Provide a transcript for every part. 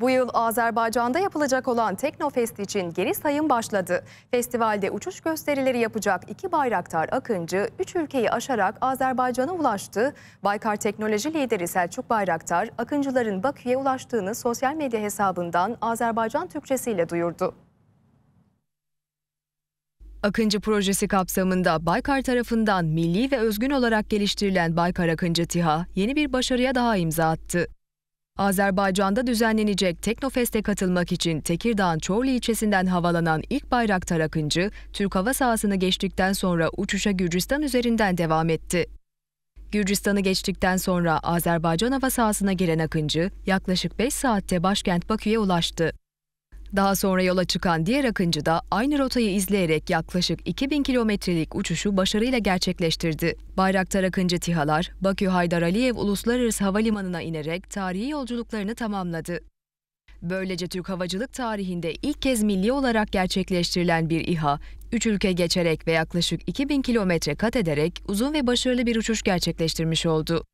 Bu yıl Azerbaycan'da yapılacak olan Teknofest için geri sayım başladı. Festivalde uçuş gösterileri yapacak iki bayraktar Akıncı, üç ülkeyi aşarak Azerbaycan'a ulaştı. Baykar Teknoloji lideri Selçuk Bayraktar, Akıncıların Bakü'ye ulaştığını sosyal medya hesabından Azerbaycan Türkçesiyle duyurdu. Akıncı projesi kapsamında Baykar tarafından milli ve özgün olarak geliştirilen Baykar Akıncı TİHA yeni bir başarıya daha imza attı. Azerbaycan'da düzenlenecek Teknofest'e katılmak için Tekirdağ'ın Çorlu ilçesinden havalanan ilk Bayraktar Akıncı, Türk hava sahasını geçtikten sonra uçuşa Gürcistan üzerinden devam etti. Gürcistan'ı geçtikten sonra Azerbaycan hava sahasına giren Akıncı, yaklaşık 5 saatte başkent Bakü'ye ulaştı. Daha sonra yola çıkan diğer akıncı da aynı rotayı izleyerek yaklaşık 2000 kilometrelik uçuşu başarıyla gerçekleştirdi. Bayraktar akıncı tihalar Bakü Haydar Aliyev Uluslararası Havalimanı'na inerek tarihi yolculuklarını tamamladı. Böylece Türk havacılık tarihinde ilk kez milli olarak gerçekleştirilen bir İHA, 3 ülke geçerek ve yaklaşık 2000 kilometre kat ederek uzun ve başarılı bir uçuş gerçekleştirmiş oldu.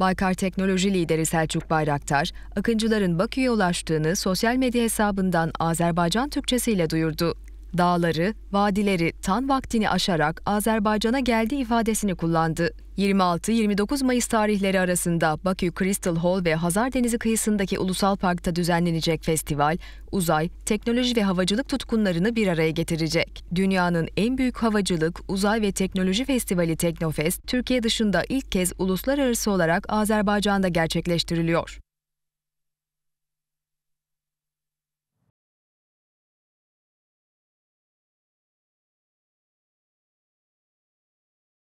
Baykar Teknoloji Lideri Selçuk Bayraktar, Akıncıların Bakü'ye ulaştığını sosyal medya hesabından Azerbaycan Türkçesiyle duyurdu dağları, vadileri tan vaktini aşarak Azerbaycan'a geldi ifadesini kullandı. 26-29 Mayıs tarihleri arasında Bakü Crystal Hall ve Hazar Denizi kıyısındaki Ulusal Park'ta düzenlenecek festival, uzay, teknoloji ve havacılık tutkunlarını bir araya getirecek. Dünyanın en büyük havacılık, uzay ve teknoloji festivali Teknofest, Türkiye dışında ilk kez uluslararası olarak Azerbaycan'da gerçekleştiriliyor.